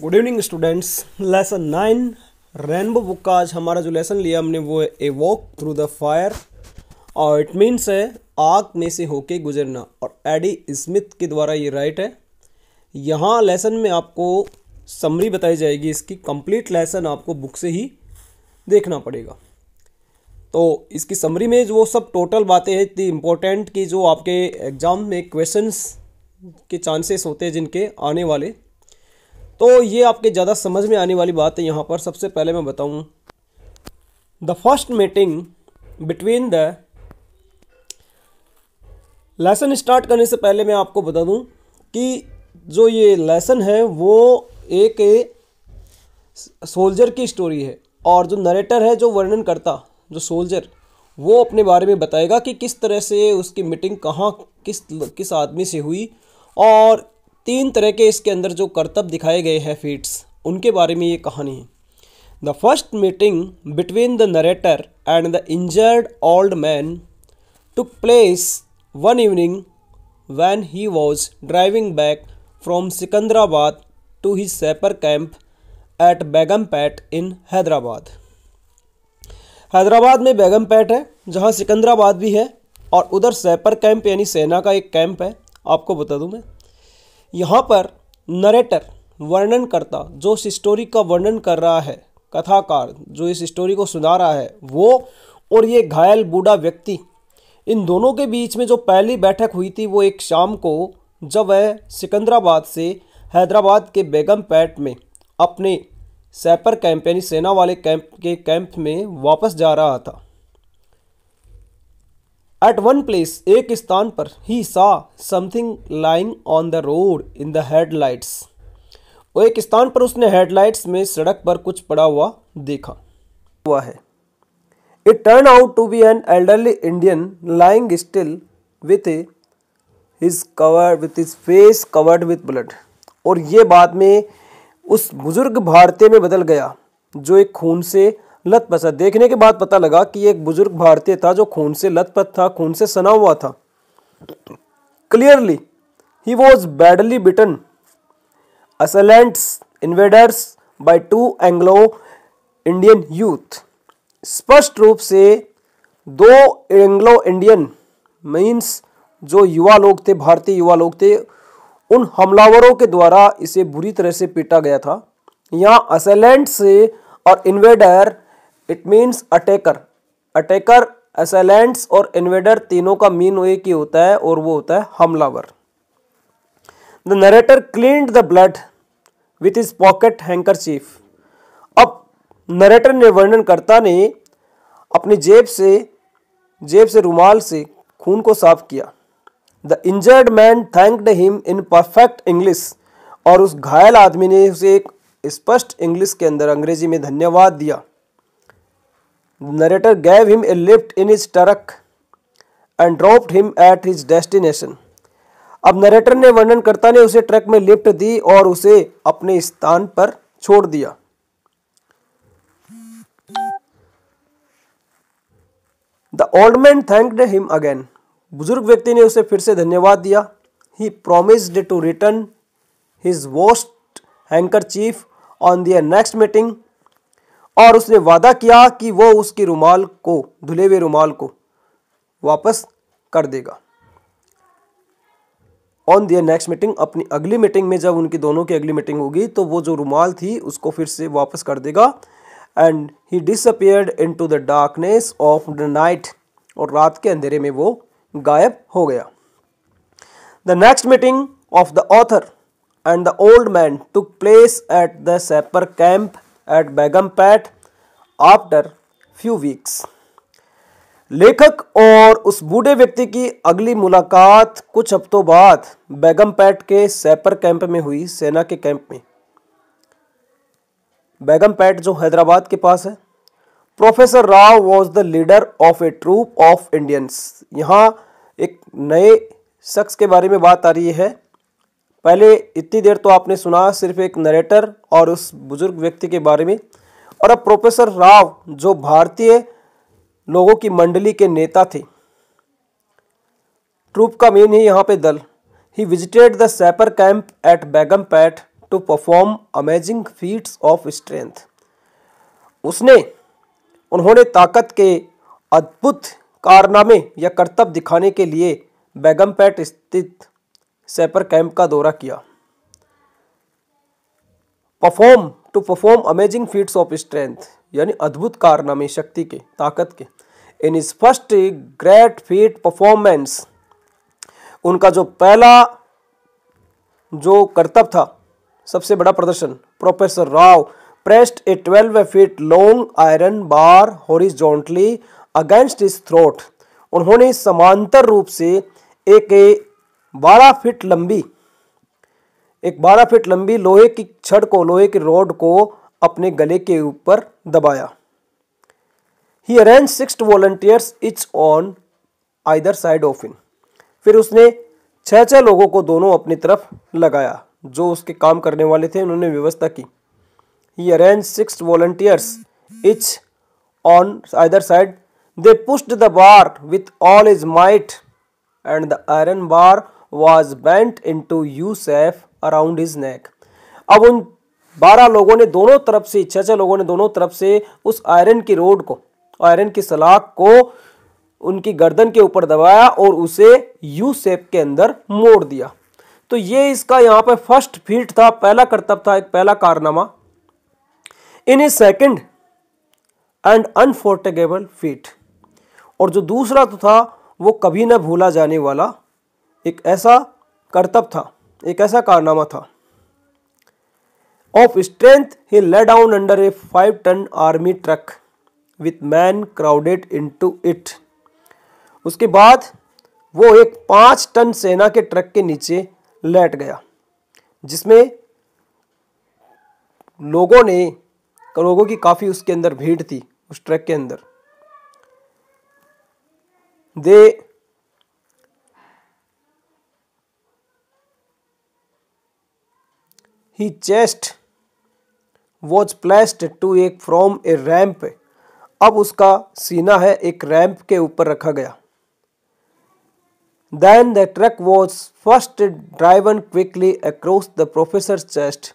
Good evening students lesson nine rainbow book का आज हमारा जो लेसन लिया हमने वो है a walk through the fire और इट मीन्स है आग में से होके गुजरना और एडी स्मिथ के द्वारा ये राइट है यहाँ लेसन में आपको समरी बताई जाएगी इसकी कंप्लीट लेसन आपको बुक से ही देखना पड़ेगा तो इसकी समरी में जो सब टोटल बातें हैं इतनी इम्पोर्टेंट कि जो आपके एग्ज़ाम में क्वेश्चंस के चांसेस होते हैं जिनके आने वाले तो ये आपके ज़्यादा समझ में आने वाली बात है यहाँ पर सबसे पहले मैं बताऊँ the first meeting between the lesson start करने से पहले मैं आपको बता दूँ कि जो ये लेसन है वो एक सोल्जर की स्टोरी है और जो नरेटर है जो वर्णन करता जो सोल्जर वो अपने बारे में बताएगा कि किस तरह से उसकी मीटिंग कहाँ किस किस आदमी से हुई और तीन तरह के इसके अंदर जो कर्तव्य दिखाए गए हैं फीट्स उनके बारे में ये कहानी है the first meeting between the narrator and the injured old man took place one evening when he was driving back from Secunderabad to he sapper camp at Begumpet in Hyderabad Hyderabad में बैगमपैट है जहाँ सिकंदराबाद भी है और उधर सैपर कैंप यानी सेना का एक कैंप है आपको बता दूँ मैं यहाँ पर नरेटर वर्णनकर्ता जो इस स्टोरी का वर्णन कर रहा है कथाकार जो इस स्टोरी को सुना रहा है वो और ये घायल बूढ़ा व्यक्ति इन दोनों के बीच में जो पहली बैठक हुई थी वो एक शाम को जब वह सिकंदराबाद से हैदराबाद के बेगम पैट में अपने सैपर कैंप यानी सेना वाले कैंप के कैंप में वापस जा रहा था एट वन प्लेस एक स्थान पर he saw something lying on the road in the headlights वो एक स्थान पर उसने हेडलाइट्स में सड़क पर कुछ पड़ा हुआ देखा हुआ है it turn out to be an elderly Indian lying still with his cover with his face covered with blood और ये बाद में उस बुजुर्ग भारतीय में बदल गया जो एक खून से लथपथ देखने के बाद पता लगा कि एक बुजुर्ग भारतीय था जो खून से पथ था खून से सना हुआ था clearly he was badly beaten assailants invaders by two Anglo Indian youth स्पष्ट रूप से दो एंग्लो इंडियन मीन्स जो युवा लोग थे भारतीय युवा लोग थे उन हमलावरों के द्वारा इसे बुरी तरह से पीटा गया था यहाँ असलेंट से और invader it means attacker attacker assailants और इन्वेडर तीनों का मीन एक ही होता है और वो होता है हमलावर the narrator clean the blood with his pocket handkerchief अब नरेटर ने वर्णनकर्ता ने अपनी जेब से जेब से रुमाल से खून को साफ किया the injured man thanked him in perfect English और उस घायल आदमी ने उसे एक स्पष्ट इंग्लिश के अंदर अंग्रेजी में धन्यवाद दिया narrator gave him a lift in his truck and dropped him at his destination. अब नरेटर ने वर्णनकर्ता ने उसे ट्रक में लिफ्ट दी और उसे अपने स्थान पर छोड़ दिया the old man thanked him again बुजुर्ग व्यक्ति ने उसे फिर से धन्यवाद दिया he promised to return his washed handkerchief on their next meeting और उसने वादा किया कि वो उसके रुमाल को धुले हुए रुमाल को वापस कर देगा ऑन दियर नेक्स्ट मीटिंग अपनी अगली मीटिंग में जब उनकी दोनों की अगली मीटिंग होगी तो वो जो रुमाल थी उसको फिर से वापस कर देगा and he disappeared into the darkness of the night और रात के अंधेरे में वो गायब हो गया the next meeting of the author and the old man took place at the sapper camp at Begumpet after few weeks लेखक और उस बूढ़े व्यक्ति की अगली मुलाकात कुछ हफ्तों बाद बैगम पैट के सैपर कैंप में हुई सेना के कैंप में बैगम पैट जो हैदराबाद के पास है professor Rao was the leader of a troop of Indians यहाँ एक नए शख्स के बारे में बात आ रही है पहले इतनी देर तो आपने सुना सिर्फ एक नरेटर और उस बुजुर्ग व्यक्ति के बारे में और अब प्रोफेसर राव जो भारतीय लोगों की मंडली के नेता थे ट्रूप का मेन है यहाँ पे दल he visited the sapper camp at Begumpet to perform amazing feats of strength उसने उन्होंने ताकत के अद्भुत कारनामे या कर्तव्य दिखाने के लिए बैगम पैट स्थित सैपर कैंप का दौरा किया perform to perform amazing feats of strength यानी अद्भुत कारनामे शक्ति के ताकत के in his first great feat performance उनका जो पहला जो करतब था सबसे बड़ा प्रदर्शन professor Rao pressed a twelve feet long iron bar horizontally against his throat उन्होंने समांतर रूप से एक बारह फीट लंबी एक बारह फीट लंबी लोहे की छड़ को लोहे की रोड को अपने गले के ऊपर दबाया he arrange six volunteers its on either side of in फिर उसने छह छह लोगों को दोनों अपनी तरफ लगाया जो उसके काम करने वाले थे उन्होंने व्यवस्था की he arrange six volunteers each on either side they pushed the bar with all his might and the iron bar was bent into U shape around his neck अब उन बारह लोगों ने दोनों तरफ से छः छः लोगों ने दोनों तरफ से उस आयरन की रोड को आयरन की सलाख को उनकी गर्दन के ऊपर दबाया और उसे यू सेप के अंदर मोड़ दिया तो ये इसका यहाँ पर फर्स्ट फीट था पहला कर्तव्य था एक पहला कारनामा in a second and unforgettable feat और जो दूसरा तो था वो कभी ना भूला जाने वाला एक ऐसा करतब था एक ऐसा कारनामा था of strength he lay down under a five ton army truck with man crowded to it उसके बाद वो एक पांच टन सेना के ट्रक के नीचे लेट गया जिसमें लोगों ने लोगों की काफ़ी उसके अंदर भीड़ थी उस ट्रक के अंदर they he chest was placed to एक फ्रॉम ए रैम्प अब उसका सीना है एक रैंप के ऊपर रखा गया then the truck was first driven quickly across the professor chest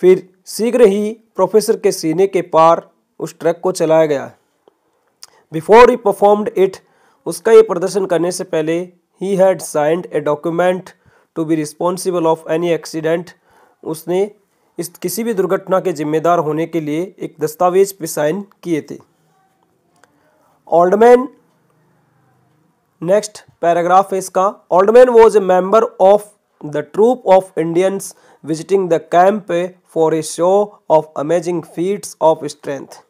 फिर शीघ्र ही प्रोफेसर के सीने के पार उस ट्रक को चलाया गया बिफोर ही परफॉर्म्ड इट उसका ये प्रदर्शन करने से पहले he had signed a document to be responsible of any accident उसने इस किसी भी दुर्घटना के जिम्मेदार होने के लिए एक दस्तावेज पर साइन किए थे ऑल्डमैन नेक्स्ट पैराग्राफ है इसका old man was a member of the troop of Indians visiting the camp for a show of amazing feats of strength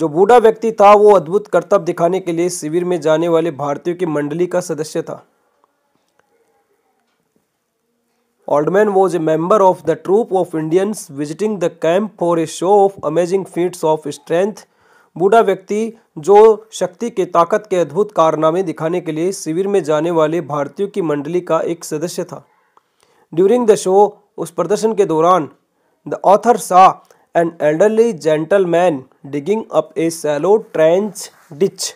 जो बूढ़ा व्यक्ति था वो अद्भुत कर्तव्य दिखाने के लिए शिविर में जाने वाले भारतीयों की मंडली का सदस्य था old man was a member of the troop of Indians visiting the camp for a show of amazing feats of strength बूढ़ा व्यक्ति जो शक्ति के ताकत के अद्भुत कारनामे दिखाने के लिए शिविर में जाने वाले भारतीयों की मंडली का एक सदस्य था ड्यूरिंग द शो उस प्रदर्शन के दौरान the author saw an elderly gentleman digging up a shallow trench ditch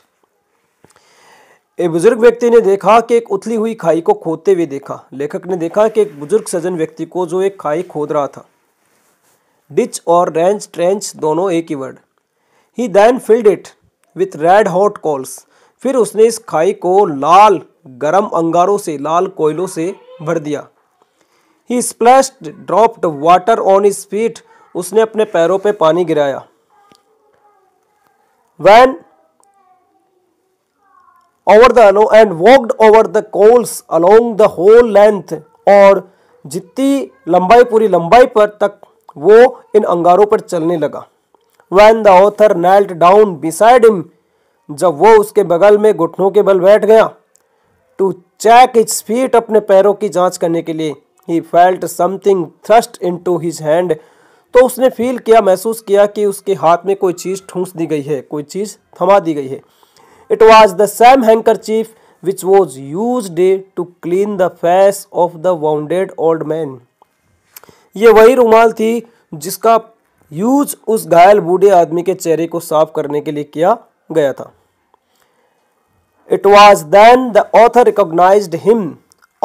एक बुजुर्ग व्यक्ति ने देखा कि एक उथली हुई खाई को खोदते हुए देखा लेखक ने देखा कि एक बुजुर्ग सजन व्यक्ति को जो एक खाई खोद रहा था डिच और रेंच ट्रेंच दोनों एक ही word he then filled it with red hot coals फिर उसने इस खाई को लाल गरम अंगारों से लाल कोयलों से भर दिया he splashed dropped water on speed उसने अपने पैरों पे पानी गिराया when over the the and walked over the coals along the whole length और जितनी लंबाई पूरी लंबाई पर तक वो इन अंगारों पर चलने लगा when the author knelt down beside him जब वो उसके बगल में घुटनों के बल बैठ गया टू चैक इट्स फीट अपने पैरों की जांच करने के लिए he felt something thrust into his hand तो उसने फील किया महसूस किया कि उसके हाथ में कोई चीज़ ठूंस दी गई है कोई चीज़ थमा दी गई है it was the same handkerchief which was use to clean the face of the wounded old man ये वही रुमाल थी जिसका यूज उस घायल बूढ़े आदमी के चेहरे को साफ करने के लिए किया गया था it was then the author recognize him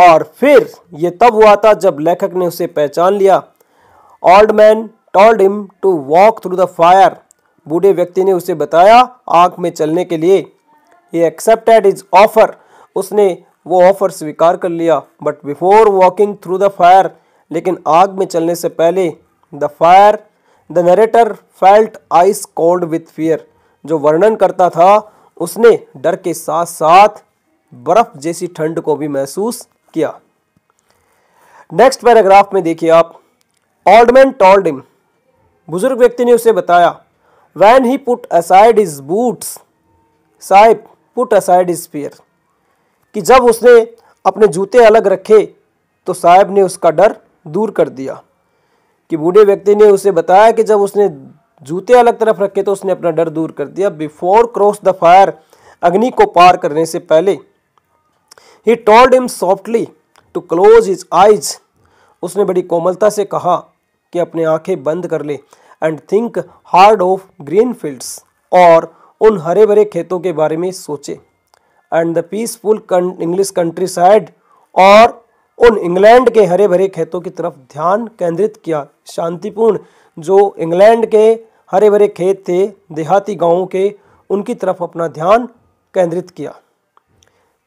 और फिर ये तब हुआ था जब लेखक ने उसे पहचान लिया old man told him to walk through the fire बूढ़े व्यक्ति ने उसे बताया आग में चलने के लिए ही एक्सेप्टेड इज ऑफर उसने वो ऑफर स्वीकार कर लिया but before walking through the fire लेकिन आग में चलने से पहले the fire the narrator felt ice cold with fear जो वर्णन करता था उसने डर के साथ साथ बर्फ जैसी ठंड को भी महसूस किया नेक्स्ट पैराग्राफ में देखिए आप ऑल्डमैन टोल्ड हिम बुजुर्ग व्यक्ति ने उसे बताया when he put aside his boots sahib put aside spare कि जब उसने अपने जूते अलग रखे तो साहब ने उसका डर दूर कर दिया कि बूढ़े व्यक्ति ने उसे बताया कि जब उसने जूते अलग तरफ रखे तो उसने अपना डर दूर कर दिया बिफोर क्रॉस द फायर अग्नि को पार करने से पहले he told him softly to close his eyes उसने बड़ी कोमलता से कहा कि अपने आंखें बंद कर ले and think hard of green fields और उन हरे भरे खेतों के बारे में सोचे and the peaceful English countryside और उन इंग्लैंड के हरे भरे खेतों की तरफ ध्यान केंद्रित किया शांतिपूर्ण जो इंग्लैंड के हरे भरे खेत थे देहाती गांवों के उनकी तरफ अपना ध्यान केंद्रित किया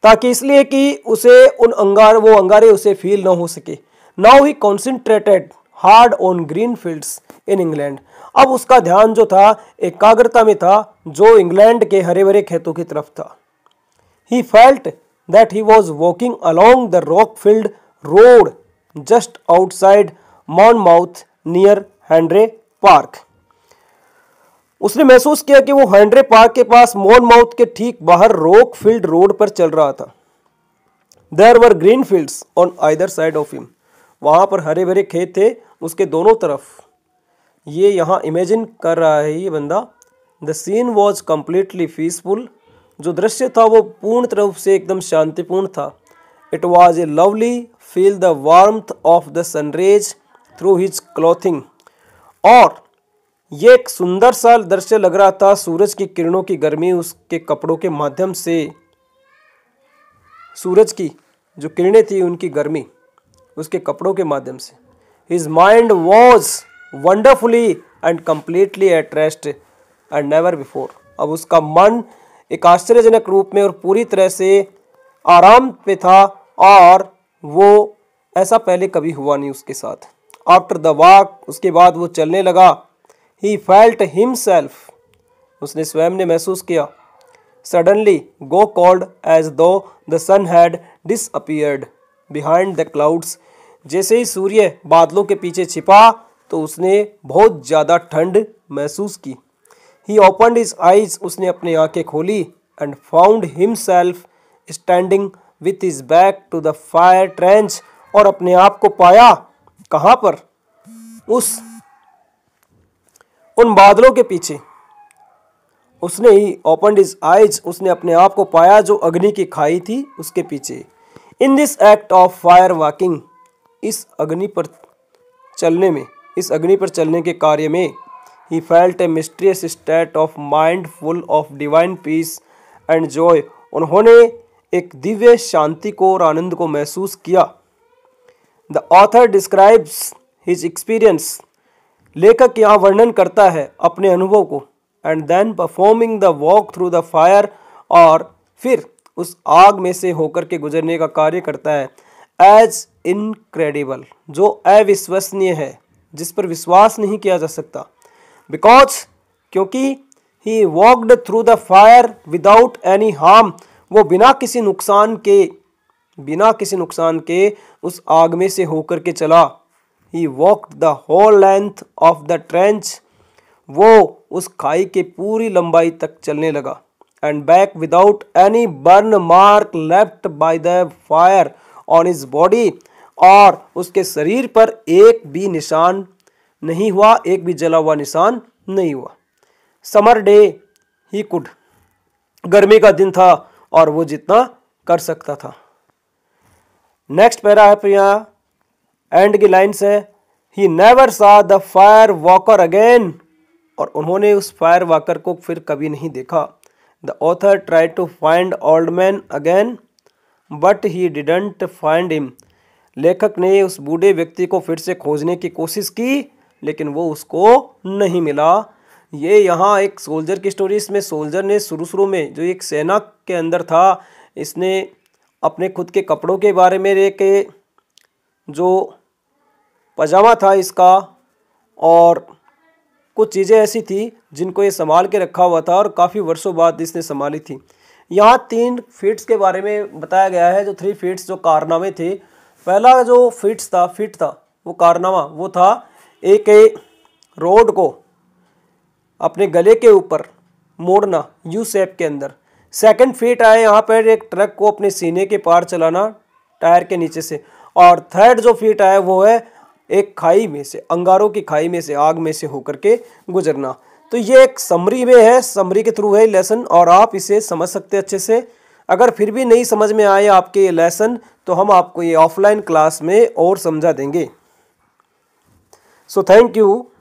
ताकि इसलिए कि उसे उन अंगार वो अंगारे उसे फील ना हो सके now he concentrated hard on green fields in England अब उसका ध्यान जो था एकाग्रता में था जो इंग्लैंड के हरे भरे खेतों की तरफ था he felt that he was walking along the Rockfield Road just outside Monmouth near Hendre Park उसने महसूस किया कि वो हैंड्रे पार्क के पास मोन माउथ के ठीक बाहर रॉक फील्ड रोड पर चल रहा था there were green field on either side of him वहां पर हरे भरे खेत थे उसके दोनों तरफ ये यहाँ इमेजिन कर रहा है ये बंदा the scene was completely peaceful जो दृश्य था वो पूर्ण रूप से एकदम शांतिपूर्ण था it was a lovely feel the warm of the sun rays through his clothing और ये एक सुंदर सा दृश्य लग रहा था सूरज की किरणों की गर्मी उसके कपड़ों के माध्यम से सूरज की जो किरणें थी उनकी गर्मी उसके कपड़ों के माध्यम से his mind was wonderfully and completely at rest and never before अब उसका मन एक आश्चर्यजनक रूप में और पूरी तरह से आराम पे था और वो ऐसा पहले कभी हुआ नहीं उसके साथ आफ्टर द वॉक उसके बाद वो चलने लगा ही फेल्ट हिमसेल्फ उसने स्वयं ने महसूस किया suddenly go cold as though the sun had disappeared behind the clouds जैसे ही सूर्य बादलों के पीछे छिपा तो उसने बहुत ज़्यादा ठंड महसूस की ही ओपनड इज आइज उसने अपनी आंखें खोली and found himself standing with his back to the fire trench और अपने आप को पाया कहाँ पर उस उन बादलों के पीछे उसने ही ओपनड इज आइज उसने अपने आप को पाया जो अग्नि की खाई थी उसके पीछे in this act of fire walking इस अग्नि पर चलने में इस अग्नि पर चलने के कार्य में he felt a mysterious state of mind full of divine peace and joy उन्होंने एक दिव्य शांति को और आनंद को महसूस किया the author describes his experience लेखक यहाँ वर्णन करता है अपने अनुभव को and then performing the walk through the fire और फिर उस आग में से होकर के गुजरने का कार्य करता है एज इनक्रेडिबल जो अविश्वसनीय है जिस पर विश्वास नहीं किया जा सकता बिकॉज क्योंकि he walked through the fire without any harm वो बिना किसी नुकसान के बिना किसी नुकसान के उस आग में से होकर के चला he walked the whole length of the trench वो उस खाई के पूरी लंबाई तक चलने लगा and back without any burn mark left by the fire on his body और उसके शरीर पर एक भी निशान नहीं हुआ एक भी जला हुआ निशान नहीं हुआ समर डे ही कुड गर्मी का दिन था और वो जितना कर सकता था नेक्स्ट पैरा है यहाँ एंड की लाइन्स है he never saw the fire walker again और उन्होंने उस फायर वॉकर को फिर कभी नहीं देखा the author try to find old man again but he didn't find him लेखक ने उस बूढ़े व्यक्ति को फिर से खोजने की कोशिश की लेकिन वो उसको नहीं मिला ये यहाँ एक सोल्जर की स्टोरी इसमें सोल्जर ने शुरू शुरू में जो एक सेना के अंदर था इसने अपने खुद के कपड़ों के बारे में लेके जो पजामा था इसका और कुछ चीज़ें ऐसी थी जिनको ये संभाल के रखा हुआ था और काफ़ी वर्षों बाद इसने संभाली थी यहाँ तीन फीट्स के बारे में बताया गया है जो थ्री फीट्स जो कारनामे थे पहला जो फिट्स था फिट था वो कारनामा वो था एक रोड को अपने गले के ऊपर मोड़ना यू सेप के अंदर सेकंड फिट आए यहाँ पर एक ट्रक को अपने सीने के पार चलाना टायर के नीचे से और थर्ड जो फिट आया वो है एक खाई में से अंगारों की खाई में से आग में से होकर के गुजरना तो ये एक समरी में है समरी के थ्रू है लेसन और आप इसे समझ सकते अच्छे से अगर फिर भी नहीं समझ में आए आपके ये लेसन तो हम आपको ये ऑफलाइन क्लास में और समझा देंगे सो थैंक यू